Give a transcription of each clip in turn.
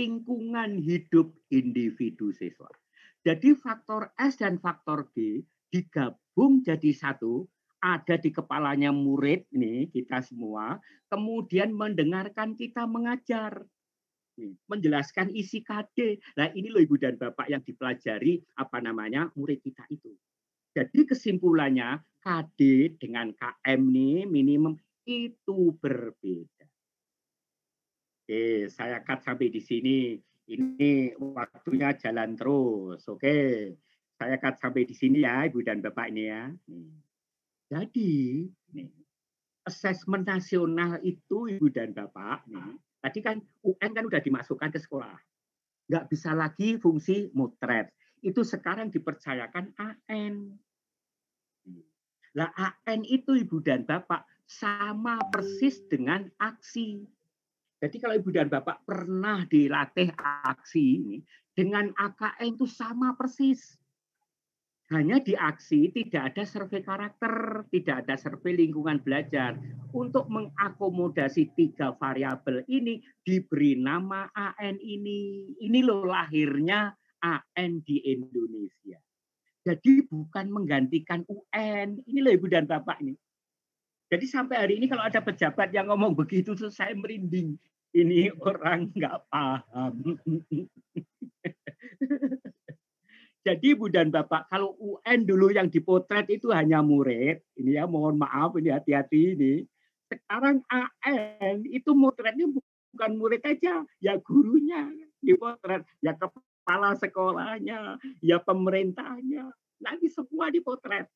lingkungan hidup individu siswa. Jadi faktor S dan faktor G digabung jadi satu, ada di kepalanya murid nih kita semua, kemudian mendengarkan kita mengajar. menjelaskan isi KD. Nah, ini loh Ibu dan Bapak yang dipelajari apa namanya murid kita itu. Jadi kesimpulannya KD dengan KM nih minimum itu berbeda. Oke, saya cut sampai di sini. Ini waktunya jalan terus. Oke, saya cut sampai di sini ya, Ibu dan Bapak ini ya. Jadi, nih, asesmen nasional itu Ibu dan Bapak, nih, tadi kan UN kan sudah dimasukkan ke sekolah. Nggak bisa lagi fungsi mutret. Itu sekarang dipercayakan AN. Lah AN itu Ibu dan Bapak sama persis dengan aksi jadi kalau ibu dan bapak pernah dilatih aksi ini dengan AKN itu sama persis. Hanya di aksi tidak ada survei karakter, tidak ada survei lingkungan belajar. Untuk mengakomodasi tiga variabel ini diberi nama AN ini. Ini loh lahirnya AN di Indonesia. Jadi bukan menggantikan UN. Ini loh Ibu dan Bapak ini. Jadi sampai hari ini kalau ada pejabat yang ngomong begitu, saya merinding ini orang nggak paham. Jadi Ibu dan Bapak, kalau UN dulu yang dipotret itu hanya murid, ini ya mohon maaf, ini hati-hati ini. Sekarang AN itu motretnya bukan murid aja, ya gurunya dipotret, ya kepala sekolahnya, ya pemerintahnya. Nanti semua dipotret.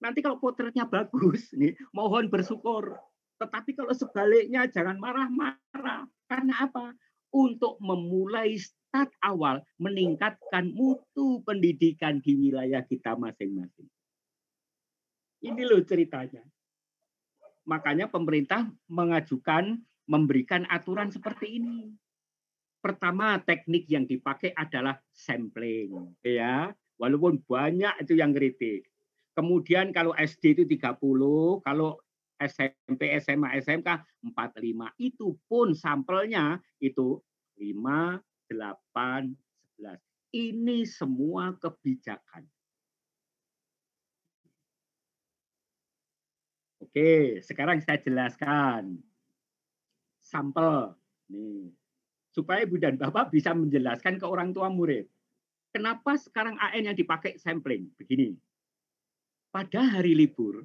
Nanti kalau potretnya bagus, nih mohon bersyukur tetapi kalau sebaliknya jangan marah-marah. Karena apa? Untuk memulai start awal meningkatkan mutu pendidikan di wilayah kita masing-masing. Ini loh ceritanya. Makanya pemerintah mengajukan memberikan aturan seperti ini. Pertama, teknik yang dipakai adalah sampling, ya. Walaupun banyak itu yang kritik. Kemudian kalau SD itu 30, kalau SMP, SMA, SMK 45 itu pun sampelnya itu 5, 8, 11. Ini semua kebijakan. Oke, sekarang saya jelaskan sampel nih supaya ibu dan bapak bisa menjelaskan ke orang tua murid. Kenapa sekarang AN yang dipakai sampling begini? Pada hari libur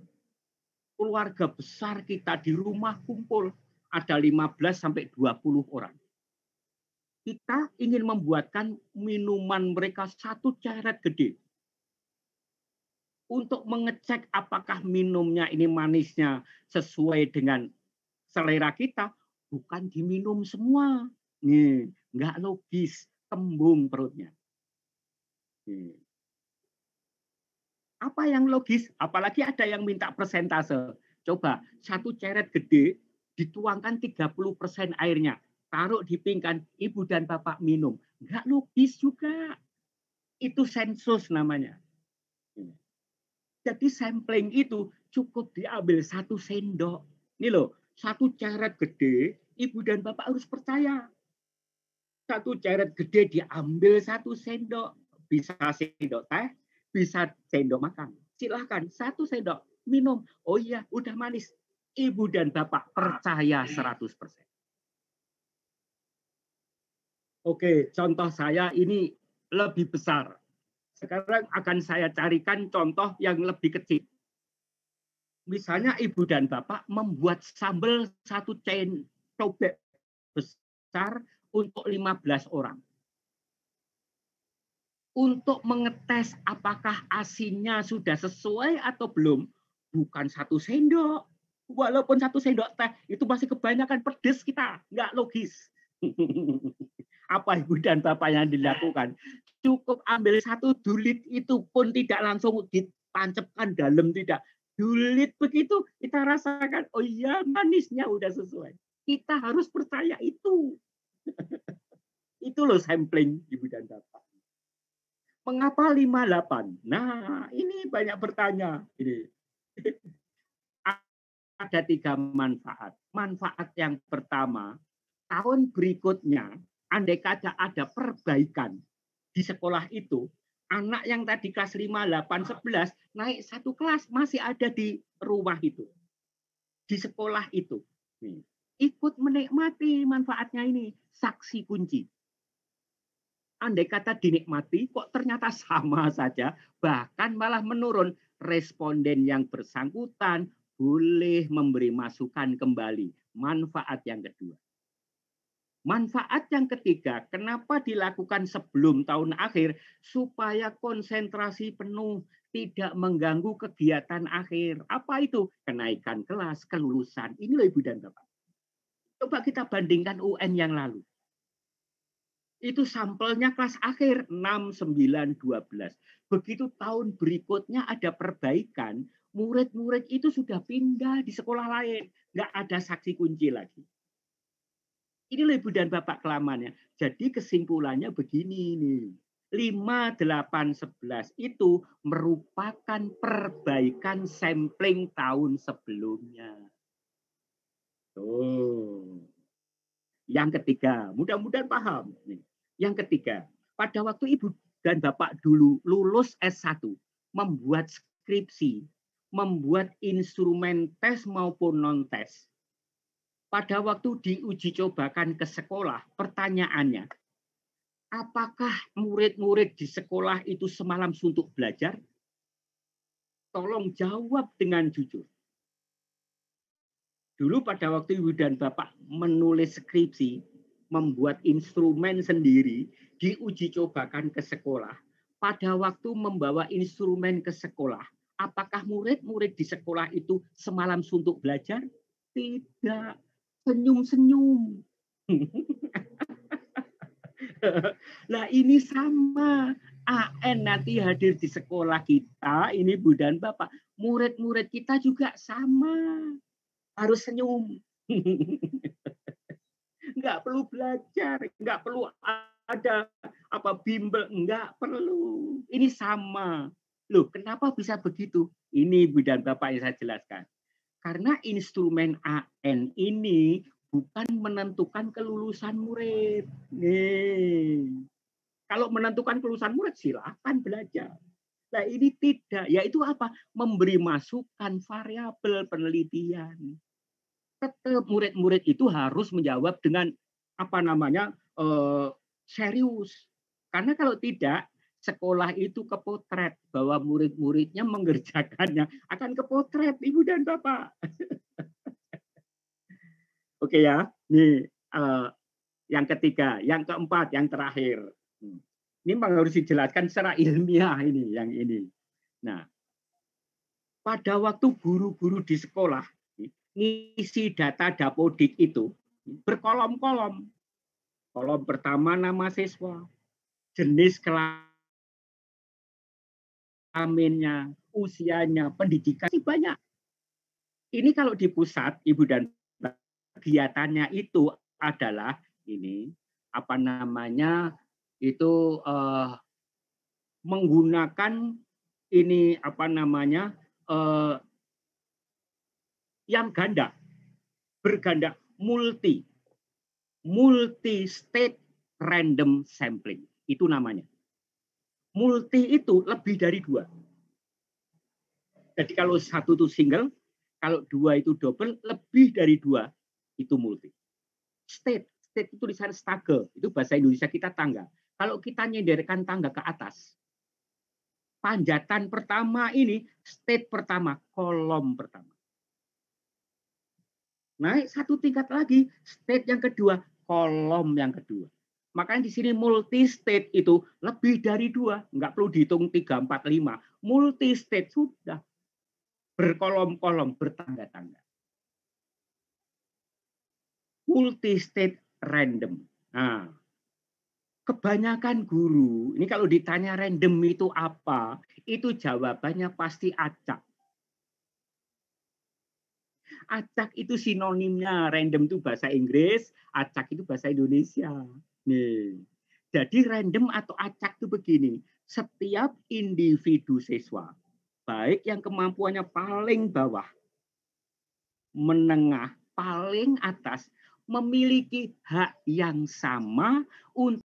keluarga besar kita di rumah kumpul ada 15 sampai 20 orang. Kita ingin membuatkan minuman mereka satu ceret gede. Untuk mengecek apakah minumnya ini manisnya sesuai dengan selera kita, bukan diminum semua. Nih, nggak logis, kembung perutnya. Nih. Apa yang logis? Apalagi ada yang minta persentase. Coba satu ceret gede dituangkan 30% airnya. Taruh di pingkan, ibu dan bapak minum. Nggak logis juga. Itu sensus namanya. Jadi sampling itu cukup diambil satu sendok. Ini loh, satu ceret gede, ibu dan bapak harus percaya. Satu ceret gede diambil satu sendok. Bisa sendok teh, bisa sendok makan. Silahkan satu sendok minum. Oh iya, udah manis. Ibu dan bapak percaya 100%. Oke, contoh saya ini lebih besar. Sekarang akan saya carikan contoh yang lebih kecil. Misalnya ibu dan bapak membuat sambal satu cobek besar untuk 15 orang untuk mengetes apakah asinnya sudah sesuai atau belum, bukan satu sendok. Walaupun satu sendok teh itu masih kebanyakan pedes kita, nggak logis. Apa ibu dan bapak yang dilakukan? Cukup ambil satu dulit itu pun tidak langsung ditancapkan dalam tidak. Dulit begitu kita rasakan, oh iya manisnya udah sesuai. Kita harus percaya itu. itu loh sampling ibu dan bapak mengapa 58? Nah, ini banyak bertanya. Ini. Ada tiga manfaat. Manfaat yang pertama, tahun berikutnya, andai kata ada perbaikan di sekolah itu, anak yang tadi kelas 5, 8, 11, naik satu kelas masih ada di rumah itu. Di sekolah itu. Ikut menikmati manfaatnya ini. Saksi kunci andai kata dinikmati kok ternyata sama saja, bahkan malah menurun. Responden yang bersangkutan boleh memberi masukan kembali. Manfaat yang kedua. Manfaat yang ketiga, kenapa dilakukan sebelum tahun akhir? Supaya konsentrasi penuh, tidak mengganggu kegiatan akhir. Apa itu? Kenaikan kelas, kelulusan. Ini loh Ibu dan Bapak. Coba kita bandingkan UN yang lalu. Itu sampelnya kelas akhir 6, 9, 12. Begitu tahun berikutnya ada perbaikan, murid-murid itu sudah pindah di sekolah lain. Nggak ada saksi kunci lagi. Ini ibu dan bapak kelamannya. Jadi kesimpulannya begini nih. 5, 8, 11 itu merupakan perbaikan sampling tahun sebelumnya. Tuh. Yang ketiga, mudah-mudahan paham. Yang ketiga, pada waktu ibu dan bapak dulu lulus S1, membuat skripsi, membuat instrumen tes maupun non-tes, pada waktu diuji cobakan ke sekolah, pertanyaannya, apakah murid-murid di sekolah itu semalam suntuk belajar? Tolong jawab dengan jujur. Dulu pada waktu ibu dan bapak menulis skripsi, membuat instrumen sendiri, diuji cobakan ke sekolah, pada waktu membawa instrumen ke sekolah, apakah murid-murid di sekolah itu semalam suntuk belajar? Tidak. Senyum-senyum. nah ini sama. AN nanti hadir di sekolah kita, ini Bu dan Bapak. Murid-murid kita juga sama harus senyum. Enggak perlu belajar, enggak perlu ada apa bimbel, enggak perlu. Ini sama. Loh, kenapa bisa begitu? Ini Ibu dan Bapak yang saya jelaskan. Karena instrumen AN ini bukan menentukan kelulusan murid. Nih. Kalau menentukan kelulusan murid, silakan belajar. Nah ini tidak, yaitu apa? Memberi masukan variabel penelitian tetap eh, murid-murid itu harus menjawab dengan apa namanya uh, serius. Karena kalau tidak sekolah itu kepotret bahwa murid-muridnya mengerjakannya akan kepotret ibu dan bapak. Oke ya, nih uh, yang ketiga, yang keempat, yang terakhir. Hmm. Ini memang harus dijelaskan secara ilmiah ini, yang ini. Nah, pada waktu guru-guru di sekolah ngisi data dapodik itu berkolom-kolom. Kolom pertama nama siswa, jenis kelaminnya, usianya, pendidikan, banyak. Ini kalau di pusat, Ibu dan kegiatannya itu adalah ini apa namanya itu uh, menggunakan ini apa namanya uh, yang ganda, berganda, multi, multi state random sampling. Itu namanya. Multi itu lebih dari dua. Jadi kalau satu itu single, kalau dua itu double, lebih dari dua itu multi. State, state itu tulisan stage, itu bahasa Indonesia kita tangga. Kalau kita nyenderkan tangga ke atas, panjatan pertama ini, state pertama, kolom pertama. Naik satu tingkat lagi, state yang kedua, kolom yang kedua. Makanya di sini multi state itu lebih dari dua, nggak perlu dihitung tiga, empat, lima. Multi state sudah berkolom-kolom, bertangga-tangga. Multi state random. Nah, kebanyakan guru ini kalau ditanya random itu apa, itu jawabannya pasti acak acak itu sinonimnya random itu bahasa Inggris, acak itu bahasa Indonesia. Nih. Jadi random atau acak itu begini, setiap individu siswa, baik yang kemampuannya paling bawah, menengah, paling atas memiliki hak yang sama untuk